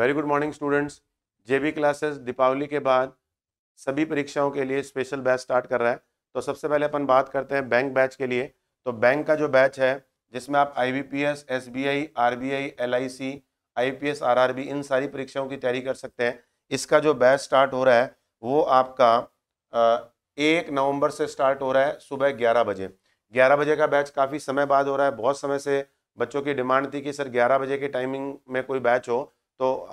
very good morning students JB classes Deepawali के बाद सभी परीक्षाओं के लिए स्पेशल बैच स्टार्ट कर रहा है तो सबसे पहले अपन बात करते हैं बैंक बैच के लिए तो बैंक का जो बैच है जिसमें आप I B P S S B I R B I L I C I P S R R B इन सारी परीक्षाओं की तैयारी कर सकते हैं इसका जो बैच स्टार्ट हो रहा है वो आपका एक नवंबर से स्टार्ट हो रहा है सुबह ग्यारह बजे ग्यारह बजे का बैच काफ़ी समय बाद हो रहा है बहुत समय से बच्चों की डिमांड थी कि सर ग्यारह बजे के टाइमिंग में कोई बैच हो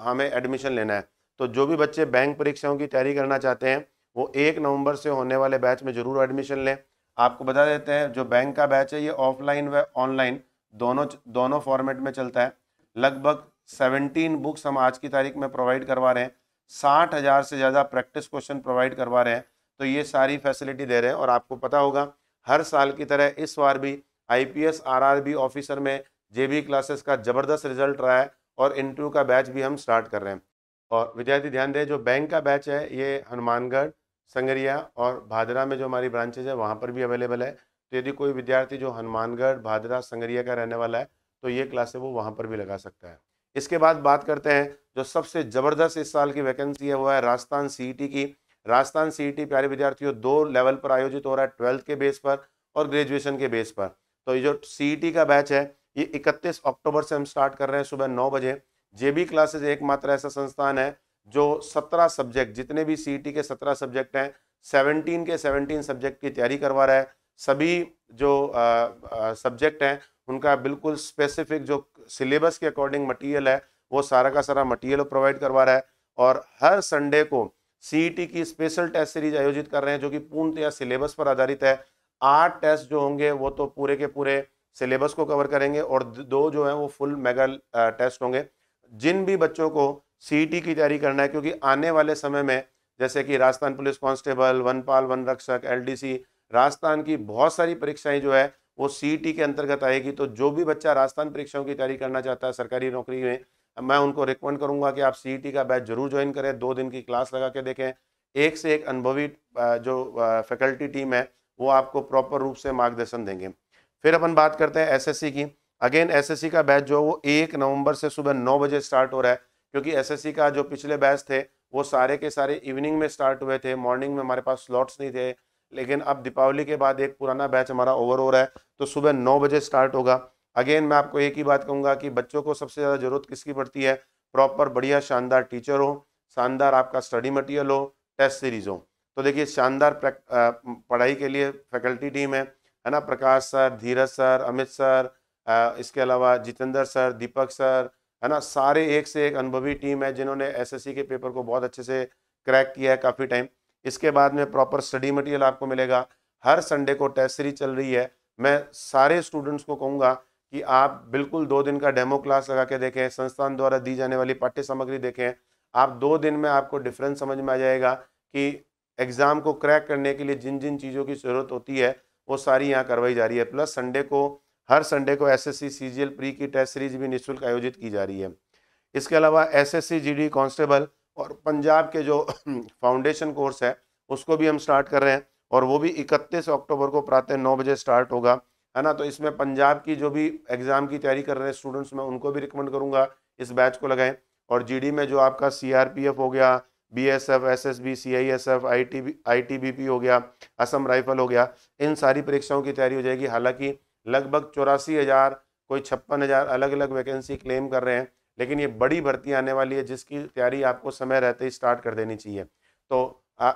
हमें एडमिशन लेना है तो जो भी बच्चे बैंक परीक्षाओं की तैयारी करना चाहते हैं वो एक नवंबर से होने वाले बैच में ज़रूर एडमिशन लें आपको बता देते हैं जो बैंक का बैच है ये ऑफलाइन व ऑनलाइन दोनों दोनों फॉर्मेट में चलता है लगभग सेवनटीन बुक्स हम आज की तारीख में प्रोवाइड करवा रहे हैं साठ हज़ार से ज़्यादा प्रैक्टिस क्वेश्चन प्रोवाइड करवा रहे हैं तो ये सारी फैसिलिटी दे रहे हैं और आपको पता होगा हर साल की तरह इस बार भी आई पी ऑफिसर में जे क्लासेस का ज़बरदस्त रिजल्ट रहा है और इंटरव्यू का बैच भी हम स्टार्ट कर रहे हैं और विद्यार्थी ध्यान दें जो बैंक का बैच है ये हनुमानगढ़ संगरिया और भादरा में जो हमारी ब्रांचेज है वहाँ पर भी अवेलेबल है तो यदि कोई विद्यार्थी जो हनुमानगढ़ भादरा संगरिया का रहने वाला है तो ये क्लास है वो वहाँ पर भी लगा सकता है इसके बाद बात करते हैं जो सबसे ज़बरदस्त इस साल की वैकेंसी है वो है राजस्थान सी e की राजस्थान सी e प्यारे विद्यार्थियों दो लेवल पर आयोजित हो रहा है ट्वेल्थ के बेस पर और ग्रेजुएशन के बेस पर तो ये जो सी e का बैच है ये 31 अक्टूबर से हम स्टार्ट कर रहे हैं सुबह नौ बजे जेबी क्लासेज एकमात्र ऐसा संस्थान है जो 17 सब्जेक्ट जितने भी सीईटी e के 17 सब्जेक्ट हैं 17 के 17 सब्जेक्ट की तैयारी करवा रहा है सभी जो सब्जेक्ट हैं उनका बिल्कुल स्पेसिफिक जो सिलेबस के अकॉर्डिंग मटीरियल है वो सारा का सारा मटीरियल प्रोवाइड करवा रहा है और हर संडे को सीईटी e की स्पेशल टेस्ट सीरीज आयोजित कर रहे हैं जो कि पूर्णतया सिलेबस पर आधारित है आठ टेस्ट जो होंगे वो तो पूरे के पूरे सिलेबस को कवर करेंगे और दो जो हैं वो फुल मेगा टेस्ट होंगे जिन भी बच्चों को सी e की तैयारी करना है क्योंकि आने वाले समय में जैसे कि राजस्थान पुलिस कांस्टेबल वनपाल वन रक्षक एलडीसी राजस्थान की बहुत सारी परीक्षाएं जो है वो सी e के अंतर्गत आएगी तो जो भी बच्चा राजस्थान परीक्षाओं की तैयारी करना चाहता है सरकारी नौकरी में मैं उनको रिकमेंड करूंगा कि आप सी e का बैच जरूर ज्वाइन करें दो दिन की क्लास लगा के देखें एक से एक अनुभवी uh, जो फैकल्टी uh, टीम है वो आपको प्रॉपर रूप से मार्गदर्शन देंगे फिर अपन बात करते हैं एसएससी की अगेन एसएससी का बैच जो है वो एक नवंबर से सुबह नौ बजे स्टार्ट हो रहा है क्योंकि एसएससी का जो पिछले बैच थे वो सारे के सारे इवनिंग में स्टार्ट हुए थे मॉर्निंग में हमारे पास स्लॉट्स नहीं थे लेकिन अब दीपावली के बाद एक पुराना बैच हमारा ओवर हो रहा है तो सुबह नौ बजे स्टार्ट होगा अगेन मैं आपको एक ही बात कहूँगा कि बच्चों को सबसे ज़्यादा ज़रूरत किसकी पड़ती है प्रॉपर बढ़िया शानदार टीचर हो शानदार आपका स्टडी मटेरियल हो टेस्ट सीरीज़ हो तो देखिए शानदार पढ़ाई के लिए फैकल्टी टीम है है ना Prakash sir Dheeraj sir Amit sir इसके अलावा जितेंद्र सर दीपक सर है ना सारे एक से एक अनुभवी टीम है जिन्होंने एसएससी के पेपर को बहुत अच्छे से क्रैक किया है काफ़ी टाइम इसके बाद में प्रॉपर स्टडी मटेरियल आपको मिलेगा हर संडे को टेस्ट सीरीज चल रही है मैं सारे स्टूडेंट्स को कहूँगा कि आप बिल्कुल दो दिन का डेमो क्लास लगा के देखें संस्थान द्वारा दी जाने वाली पाठ्य सामग्री देखें आप दो दिन में आपको डिफरेंस समझ में आ जाएगा कि एग्ज़ाम को क्रैक करने के लिए जिन जिन चीज़ों की ज़रूरत होती है वो सारी यहाँ करवाई जा रही है प्लस संडे को हर संडे को एस एस प्री की टेस्ट सीरीज भी निःशुल्क आयोजित की जा रही है इसके अलावा एस एस कांस्टेबल और पंजाब के जो फाउंडेशन कोर्स है उसको भी हम स्टार्ट कर रहे हैं और वो भी 31 अक्टूबर को प्रातः नौ बजे स्टार्ट होगा है ना तो इसमें पंजाब की जो भी एग्ज़ाम की तैयारी कर रहे हैं स्टूडेंट्स मैं उनको भी रिकमेंड करूँगा इस बैच को लगाएं और जीडी में जो आपका सीआरपीएफ हो गया B S F S S B C I S F I T B I T B P हो गया असम राइफल हो गया इन सारी परीक्षाओं की तैयारी हो जाएगी हालांकि लगभग चौरासी हज़ार कोई छप्पन हज़ार अलग अलग वैकेंसी क्लेम कर रहे हैं लेकिन ये बड़ी भर्ती आने वाली है जिसकी तैयारी आपको समय रहते ही स्टार्ट कर देनी चाहिए तो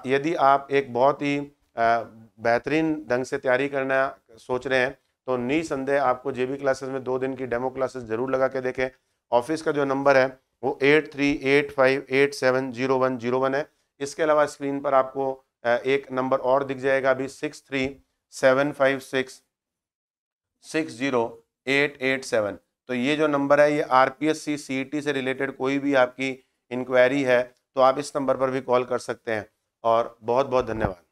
यदि आप एक बहुत ही बेहतरीन ढंग से तैयारी करना सोच रहे हैं तो निसंदेह आपको जेबी क्लासेस में दो दिन की डेमो क्लासेस ज़रूर लगा के देखें ऑफिस का जो नंबर है वो eight three eight five eight seven zero one zero one है इसके अलावा स्क्रीन पर आपको एक नंबर और दिख जाएगा अभी six three seven five six six zero eight eight seven तो ये जो नंबर है ये R P S C C E T से रिलेटेड कोई भी आपकी इंक्वायरी है तो आप इस नंबर पर भी कॉल कर सकते हैं और बहुत बहुत धन्यवाद